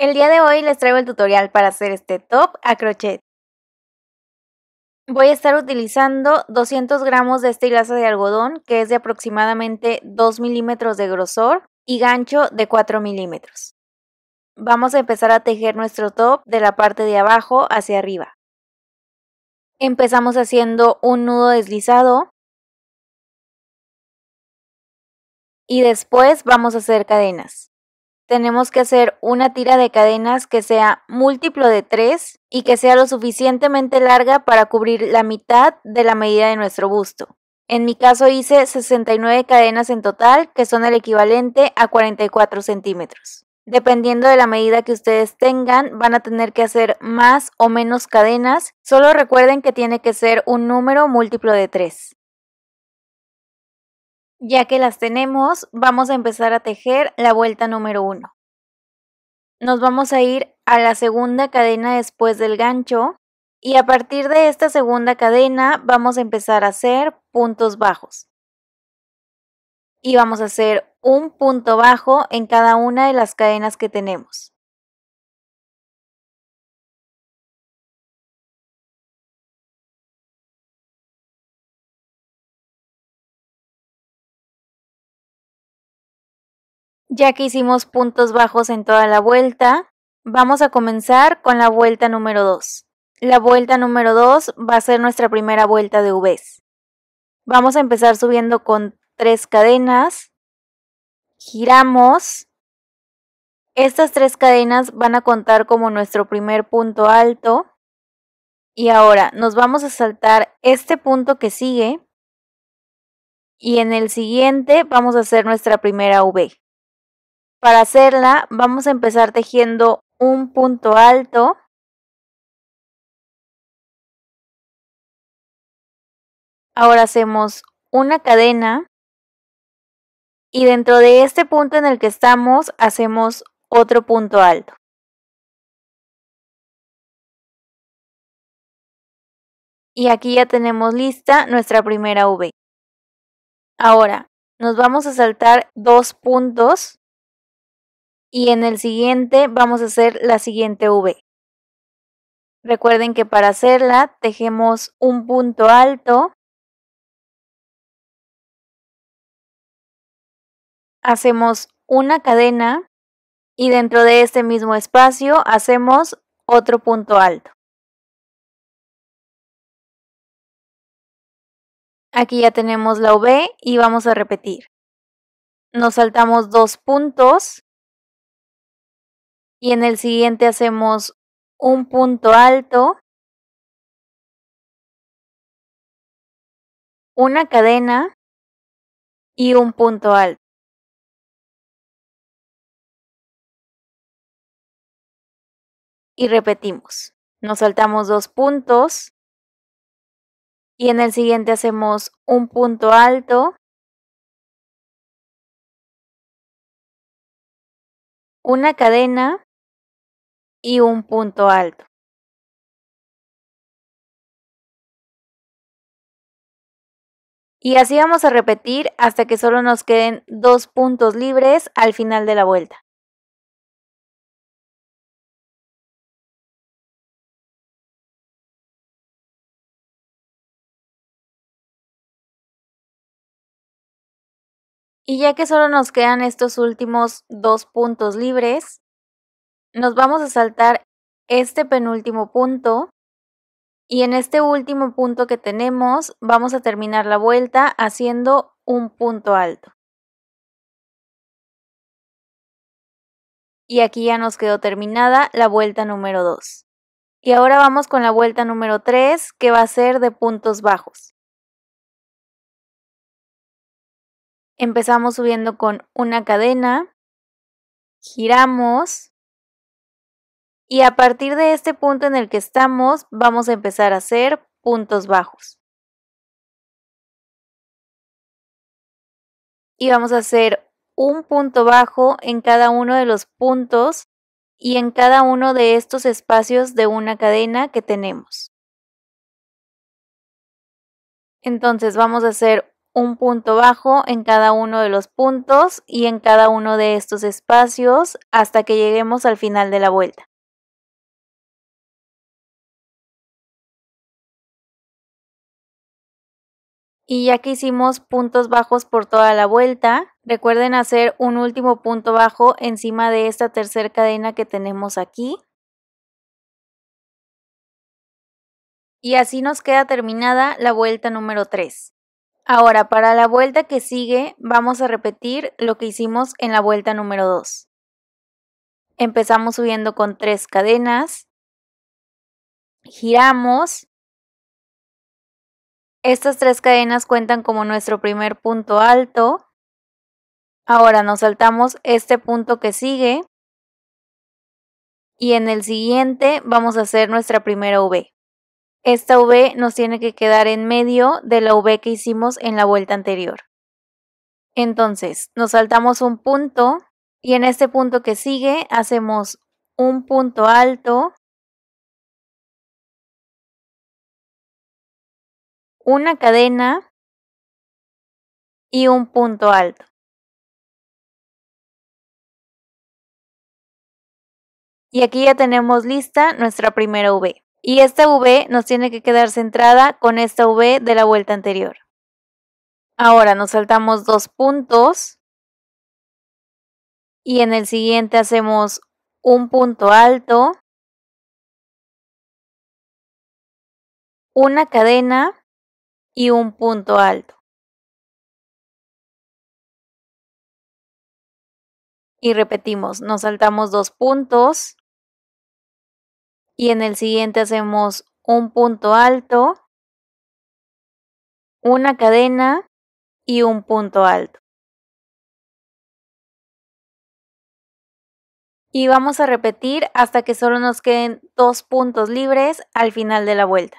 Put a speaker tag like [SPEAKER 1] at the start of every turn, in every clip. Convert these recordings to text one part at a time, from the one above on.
[SPEAKER 1] El día de hoy les traigo el tutorial para hacer este top a crochet. Voy a estar utilizando 200 gramos de esta hilaza de algodón que es de aproximadamente 2 milímetros de grosor y gancho de 4 milímetros. Vamos a empezar a tejer nuestro top de la parte de abajo hacia arriba. Empezamos haciendo un nudo deslizado y después vamos a hacer cadenas tenemos que hacer una tira de cadenas que sea múltiplo de 3 y que sea lo suficientemente larga para cubrir la mitad de la medida de nuestro busto. En mi caso hice 69 cadenas en total, que son el equivalente a 44 centímetros. Dependiendo de la medida que ustedes tengan, van a tener que hacer más o menos cadenas. Solo recuerden que tiene que ser un número múltiplo de 3. Ya que las tenemos, vamos a empezar a tejer la vuelta número 1. Nos vamos a ir a la segunda cadena después del gancho y a partir de esta segunda cadena vamos a empezar a hacer puntos bajos. Y vamos a hacer un punto bajo en cada una de las cadenas que tenemos. Ya que hicimos puntos bajos en toda la vuelta, vamos a comenzar con la vuelta número 2. La vuelta número 2 va a ser nuestra primera vuelta de Vs. Vamos a empezar subiendo con tres cadenas, giramos. Estas tres cadenas van a contar como nuestro primer punto alto. Y ahora nos vamos a saltar este punto que sigue. Y en el siguiente vamos a hacer nuestra primera V. Para hacerla vamos a empezar
[SPEAKER 2] tejiendo un punto alto.
[SPEAKER 1] Ahora hacemos una cadena y dentro de este punto en el que estamos hacemos otro punto alto. Y aquí ya tenemos lista nuestra primera V. Ahora, nos vamos a saltar dos puntos y en el siguiente vamos a hacer la siguiente V. Recuerden que para hacerla
[SPEAKER 2] tejemos un punto alto, hacemos una cadena y dentro de este mismo espacio hacemos otro punto alto. Aquí ya tenemos la V y vamos a repetir. Nos saltamos dos puntos y en el siguiente hacemos un punto alto, una cadena y un punto alto. Y repetimos. Nos saltamos dos puntos y en el siguiente hacemos un punto alto, una cadena y un punto alto. Y así vamos a repetir hasta que solo nos queden dos puntos libres al final de la vuelta.
[SPEAKER 1] Y ya que solo nos quedan estos últimos dos puntos libres, nos vamos a saltar este penúltimo punto y en este último punto que tenemos vamos a terminar la vuelta haciendo un punto
[SPEAKER 2] alto. Y aquí ya nos quedó
[SPEAKER 1] terminada la vuelta número 2. Y ahora vamos con la vuelta número 3 que va a ser de puntos bajos. Empezamos subiendo con una cadena, giramos, y a partir de este punto en el que estamos, vamos a empezar a hacer
[SPEAKER 2] puntos bajos.
[SPEAKER 1] Y vamos a hacer un punto bajo en cada uno de los puntos y en cada uno de estos espacios de una cadena que tenemos. Entonces vamos a hacer un punto bajo en cada uno de los puntos y en cada uno de estos espacios hasta que lleguemos al
[SPEAKER 2] final de la vuelta.
[SPEAKER 1] Y ya que hicimos puntos bajos por toda la vuelta, recuerden hacer un último punto bajo encima de esta tercera cadena que tenemos aquí. Y así nos queda terminada la vuelta número 3. Ahora, para la vuelta que sigue, vamos a repetir lo que hicimos en la vuelta número 2. Empezamos subiendo con tres cadenas, giramos estas tres cadenas cuentan como nuestro primer punto alto. Ahora nos saltamos este punto que sigue y en el siguiente vamos a hacer nuestra primera V. Esta V nos tiene que quedar en medio de la V que hicimos en la vuelta anterior. Entonces, nos saltamos un punto y en este punto que sigue hacemos un punto alto
[SPEAKER 2] una cadena y un punto alto.
[SPEAKER 1] Y aquí ya tenemos lista nuestra primera V. Y esta V nos tiene que quedar centrada con esta V de la vuelta anterior. Ahora nos saltamos dos puntos. Y en el siguiente hacemos un
[SPEAKER 2] punto alto. Una cadena y un punto alto. Y repetimos, nos saltamos dos puntos y en el siguiente hacemos un punto alto, una cadena y un punto alto. Y vamos a repetir hasta que solo nos queden dos puntos libres al final de la vuelta.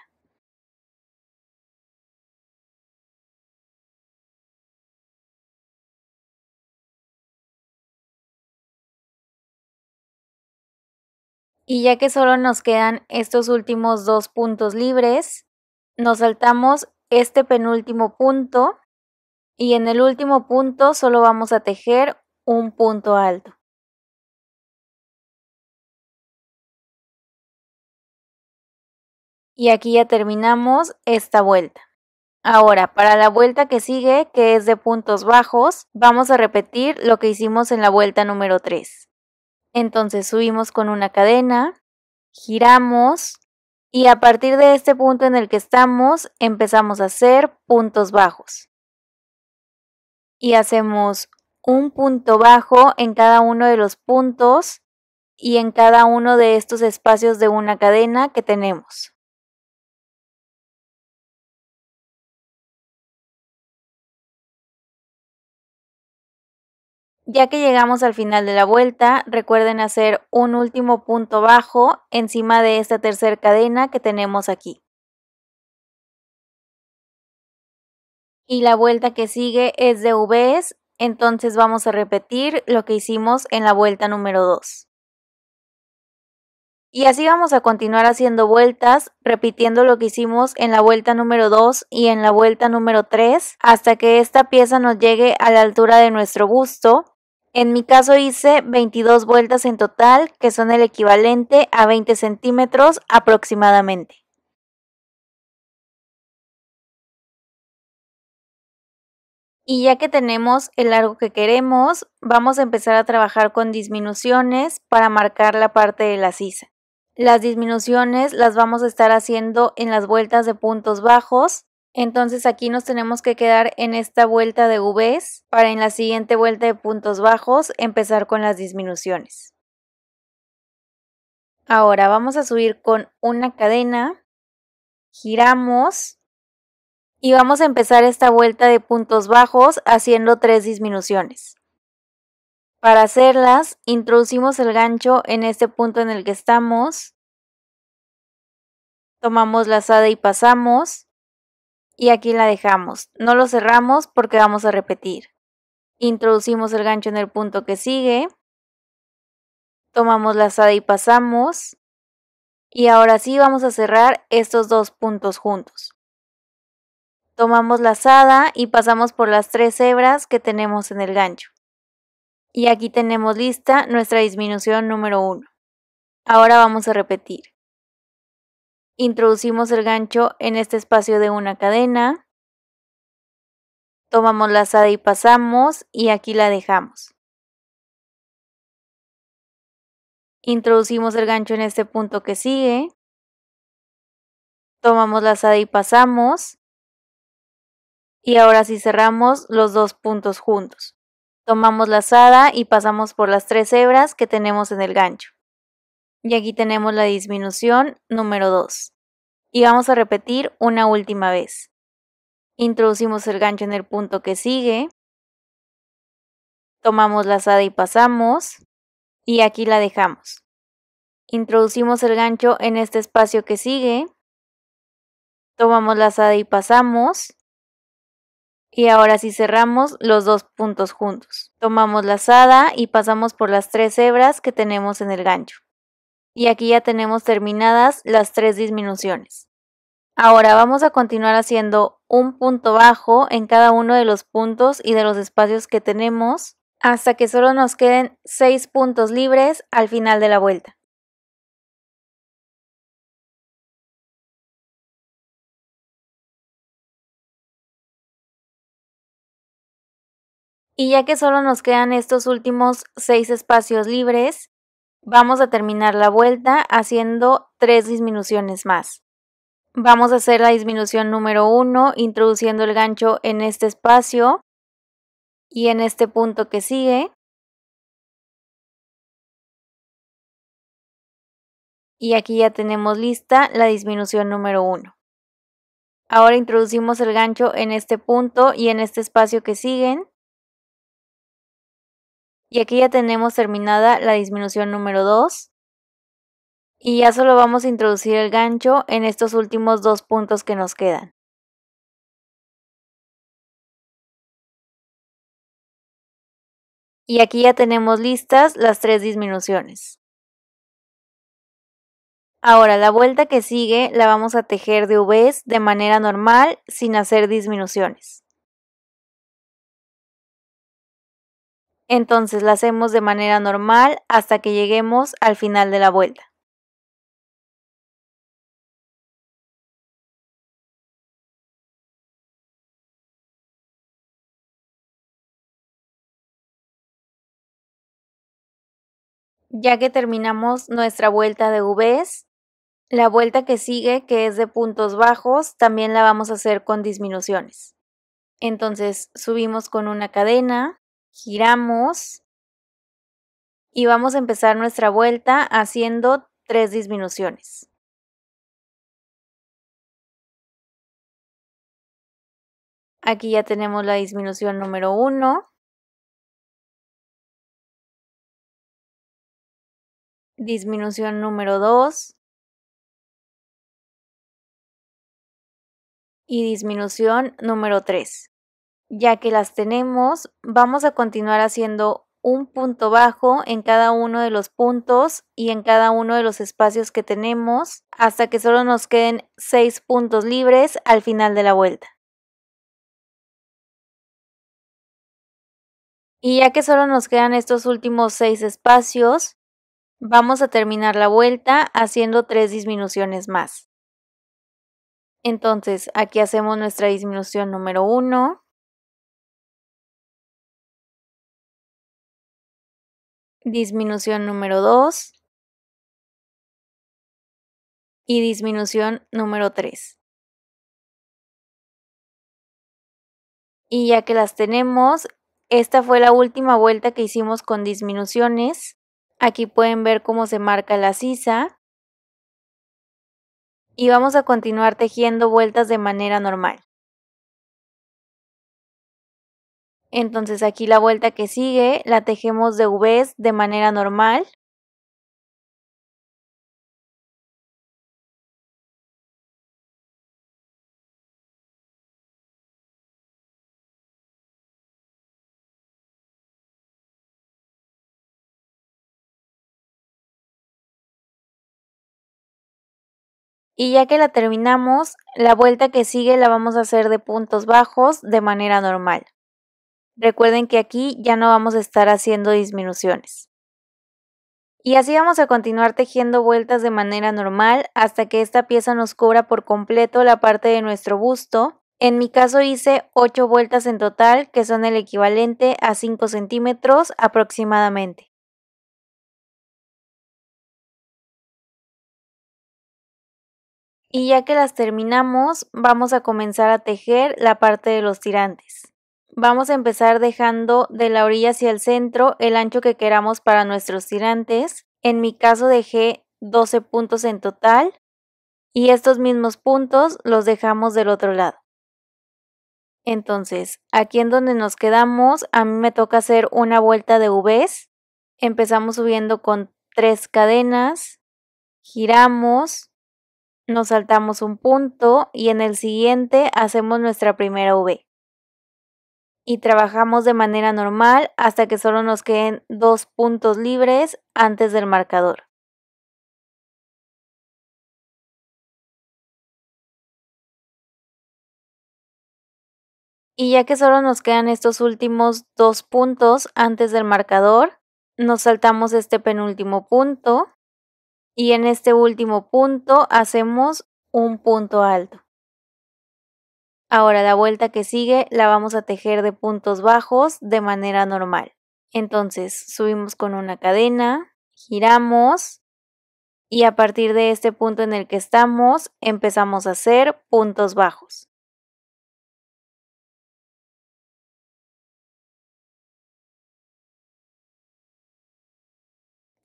[SPEAKER 1] Y ya que solo nos quedan estos últimos dos puntos libres, nos saltamos este penúltimo punto y en el último punto solo vamos a tejer un punto alto.
[SPEAKER 2] Y aquí ya terminamos
[SPEAKER 1] esta vuelta. Ahora, para la vuelta que sigue, que es de puntos bajos, vamos a repetir lo que hicimos en la vuelta número 3. Entonces subimos con una cadena, giramos y a partir de este punto en el que estamos empezamos a hacer puntos bajos. Y hacemos un punto bajo en cada uno de los puntos y en cada uno de estos espacios de una cadena que tenemos. Ya que llegamos al final de la vuelta, recuerden hacer un último punto bajo encima de esta tercera cadena que tenemos aquí. Y la vuelta que sigue es de Vs, entonces vamos a repetir lo que hicimos en la vuelta número 2. Y así vamos a continuar haciendo vueltas, repitiendo lo que hicimos en la vuelta número 2 y en la vuelta número 3, hasta que esta pieza nos llegue a la altura de nuestro gusto. En mi caso hice 22 vueltas en total, que son el equivalente a 20 centímetros aproximadamente. Y ya que tenemos el largo que queremos, vamos a empezar a trabajar con disminuciones para marcar la parte de la sisa. Las disminuciones las vamos a estar haciendo en las vueltas de puntos bajos entonces aquí nos tenemos que quedar en esta vuelta de Vs para en la siguiente vuelta de puntos bajos empezar con las disminuciones. Ahora vamos a subir con una cadena, giramos y vamos a empezar esta vuelta de puntos bajos haciendo tres disminuciones. Para hacerlas, introducimos el gancho en este punto en el que estamos, tomamos la lazada y pasamos, y aquí la dejamos. No lo cerramos porque vamos a repetir. Introducimos el gancho en el punto que sigue. Tomamos la lazada y pasamos. Y ahora sí vamos a cerrar estos dos puntos juntos. Tomamos la lazada y pasamos por las tres hebras que tenemos en el gancho. Y aquí tenemos lista nuestra disminución número 1. Ahora vamos a repetir. Introducimos el gancho en este espacio de una cadena. Tomamos la lazada y pasamos
[SPEAKER 2] y aquí la dejamos.
[SPEAKER 1] Introducimos el gancho en este punto que sigue. Tomamos la lazada y pasamos. Y ahora sí cerramos los dos puntos juntos. Tomamos la lazada y pasamos por las tres hebras que tenemos en el gancho. Y aquí tenemos la disminución número 2. Y vamos a repetir una última vez. Introducimos el gancho en el punto que sigue. Tomamos la lazada y pasamos. Y aquí la dejamos. Introducimos el gancho en este espacio que sigue. Tomamos la lazada y pasamos. Y ahora sí cerramos los dos puntos juntos. Tomamos la lazada y pasamos por las tres hebras que tenemos en el gancho. Y aquí ya tenemos terminadas las tres disminuciones. Ahora vamos a continuar haciendo un punto bajo en cada uno de los puntos y de los espacios que tenemos hasta que solo nos queden 6 puntos libres al final de la vuelta. Y ya que solo nos quedan estos últimos 6 espacios libres, Vamos a terminar la vuelta haciendo tres disminuciones más. Vamos a hacer la disminución número 1 introduciendo el gancho en este espacio y
[SPEAKER 2] en este punto que sigue.
[SPEAKER 1] Y aquí ya tenemos lista la disminución número 1. Ahora introducimos el gancho en este punto y en este espacio que siguen. Y aquí ya tenemos terminada la disminución número 2. Y ya solo vamos a introducir el gancho en estos últimos dos puntos que nos
[SPEAKER 2] quedan. Y aquí ya tenemos listas las tres disminuciones. Ahora la vuelta que sigue la vamos a tejer de Vs de
[SPEAKER 1] manera normal sin hacer disminuciones. Entonces la hacemos de manera normal hasta que lleguemos al final
[SPEAKER 2] de la vuelta. Ya que terminamos
[SPEAKER 1] nuestra vuelta de Vs, la vuelta que sigue, que es de puntos bajos, también la vamos a hacer con disminuciones. Entonces subimos con una cadena, giramos y vamos a empezar nuestra vuelta
[SPEAKER 2] haciendo tres disminuciones. Aquí ya tenemos la disminución número 1. Disminución número 2.
[SPEAKER 1] Y disminución número 3 ya que las tenemos, vamos a continuar haciendo un punto bajo en cada uno de los puntos y en cada uno de los espacios que tenemos hasta que solo nos queden 6 puntos libres al final de la vuelta. Y ya que solo nos quedan estos últimos 6 espacios, vamos a terminar la vuelta haciendo tres disminuciones más. Entonces aquí hacemos nuestra disminución número 1,
[SPEAKER 2] disminución número 2 y disminución número 3.
[SPEAKER 1] Y ya que las tenemos, esta fue la última vuelta que hicimos con disminuciones. Aquí pueden ver cómo se marca la sisa. Y vamos a continuar tejiendo vueltas
[SPEAKER 2] de manera normal. Entonces aquí la vuelta que sigue la tejemos de V de manera normal.
[SPEAKER 1] Y ya que la terminamos, la vuelta que sigue la vamos a hacer de puntos bajos de manera normal. Recuerden que aquí ya no vamos a estar haciendo disminuciones. Y así vamos a continuar tejiendo vueltas de manera normal hasta que esta pieza nos cubra por completo la parte de nuestro busto. En mi caso hice 8 vueltas en total que son el equivalente a 5 centímetros aproximadamente. Y ya que las terminamos, vamos a comenzar a tejer la parte de los tirantes. Vamos a empezar dejando de la orilla hacia el centro el ancho que queramos para nuestros tirantes. En mi caso dejé 12 puntos en total y estos mismos puntos los dejamos del otro lado. Entonces, aquí en donde nos quedamos, a mí me toca hacer una vuelta de Vs. Empezamos subiendo con tres cadenas, giramos, nos saltamos un punto y en el siguiente hacemos nuestra primera V y trabajamos de manera normal hasta que solo nos queden dos puntos libres antes del marcador. Y ya que solo nos quedan estos últimos dos puntos antes del marcador, nos saltamos este penúltimo punto y en este último punto hacemos un punto alto. Ahora la vuelta que sigue la vamos a tejer de puntos bajos de manera normal. Entonces subimos con una cadena, giramos y a partir de este punto en el que estamos empezamos a hacer puntos
[SPEAKER 2] bajos.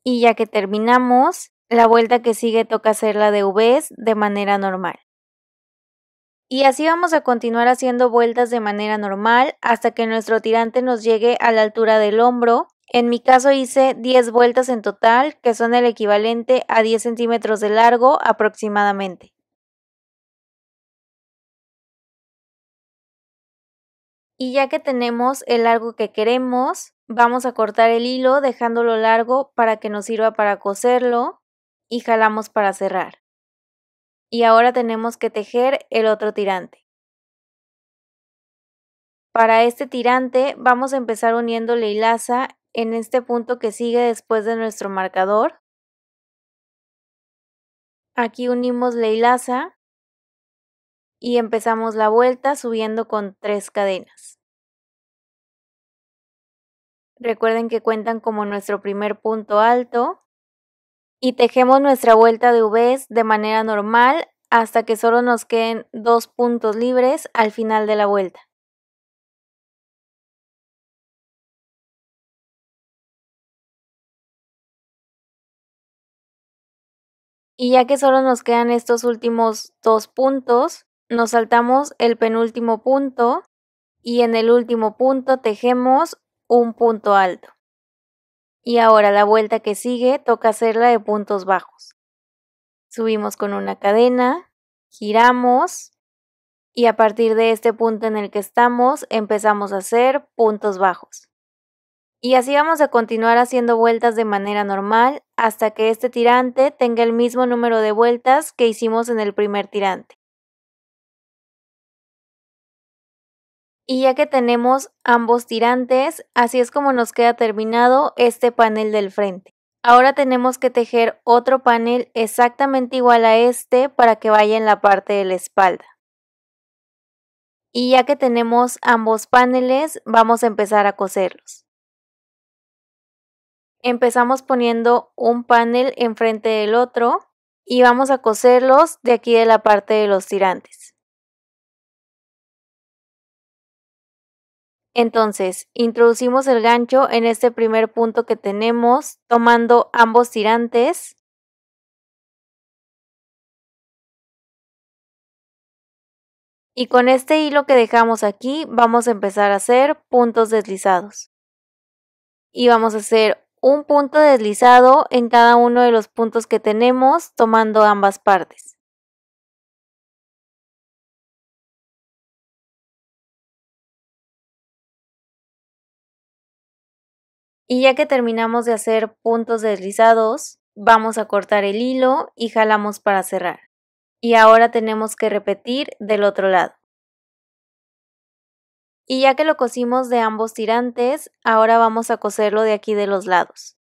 [SPEAKER 2] Y ya que terminamos,
[SPEAKER 1] la vuelta que sigue toca hacer la de Vs de manera normal. Y así vamos a continuar haciendo vueltas de manera normal hasta que nuestro tirante nos llegue a la altura del hombro. En mi caso hice 10 vueltas en total, que son el equivalente a 10 centímetros de largo aproximadamente. Y ya que tenemos el largo que queremos, vamos a cortar el hilo dejándolo largo para que nos sirva para coserlo y jalamos para cerrar y ahora tenemos que tejer el otro tirante. Para este tirante vamos a empezar uniendo la hilaza en este punto que sigue después de nuestro marcador. Aquí unimos la hilaza y empezamos la vuelta subiendo con tres cadenas. Recuerden que cuentan como nuestro primer punto alto y tejemos nuestra vuelta de V de manera normal hasta que solo nos queden dos puntos libres al final de la vuelta. Y ya que solo nos quedan estos últimos dos puntos, nos saltamos el penúltimo punto y en el último punto tejemos un punto alto. Y ahora la vuelta que sigue toca hacerla de puntos bajos. Subimos con una cadena, giramos y a partir de este punto en el que estamos empezamos a hacer puntos bajos. Y así vamos a continuar haciendo vueltas de manera normal hasta que este tirante tenga el mismo número de vueltas que hicimos en el primer tirante. Y ya que tenemos ambos tirantes, así es como nos queda terminado este panel del frente. Ahora tenemos que tejer otro panel exactamente igual a este para que vaya en la parte de la espalda. Y ya que tenemos ambos paneles, vamos a empezar a coserlos. Empezamos poniendo un panel enfrente del otro y vamos a coserlos de aquí de la parte de los tirantes. Entonces, introducimos el gancho en este primer punto que tenemos, tomando ambos tirantes. Y con este hilo que dejamos aquí, vamos a empezar a hacer puntos deslizados. Y vamos a hacer un punto deslizado en cada uno de los puntos que tenemos, tomando ambas partes. Y ya que terminamos de hacer puntos deslizados, vamos a cortar el hilo y jalamos para cerrar. Y ahora tenemos que repetir del otro lado. Y ya que lo cosimos de ambos tirantes,
[SPEAKER 2] ahora vamos a coserlo de aquí de los lados.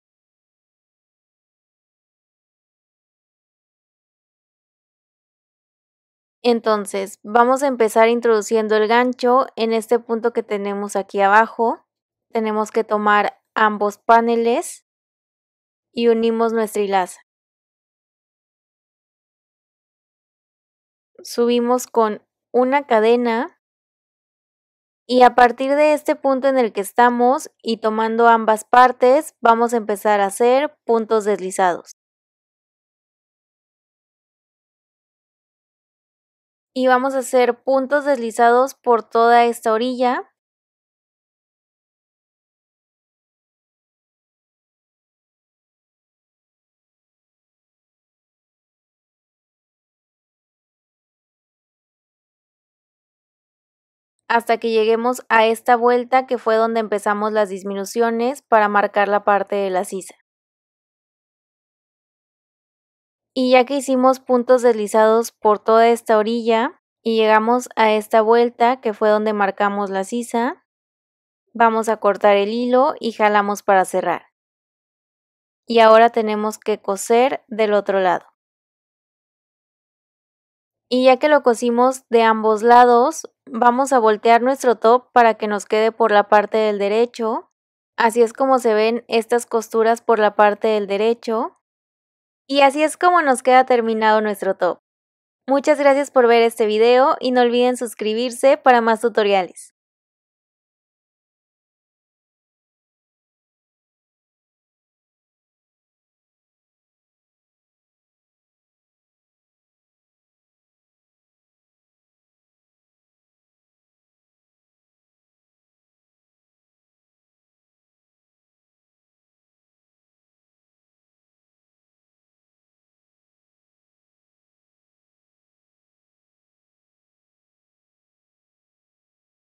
[SPEAKER 1] Entonces, vamos a empezar introduciendo el gancho en este punto que tenemos aquí abajo. Tenemos que tomar ambos paneles y unimos nuestra hilaza.
[SPEAKER 2] Subimos con
[SPEAKER 1] una cadena y a partir de este punto en el que estamos y tomando ambas partes vamos a empezar a hacer puntos deslizados.
[SPEAKER 2] Y vamos a hacer puntos deslizados por toda esta orilla
[SPEAKER 1] hasta que lleguemos a esta vuelta que fue donde empezamos las disminuciones para marcar la parte de la sisa. Y ya que hicimos puntos deslizados por toda esta orilla y llegamos a esta vuelta que fue donde marcamos la sisa, vamos a cortar el hilo y jalamos para cerrar. Y ahora tenemos que coser del otro lado. Y ya que lo cosimos de ambos lados, Vamos a voltear nuestro top para que nos quede por la parte del derecho. Así es como se ven estas costuras por la parte del derecho. Y así es como nos queda terminado nuestro top. Muchas gracias por ver este video y no olviden suscribirse para más tutoriales.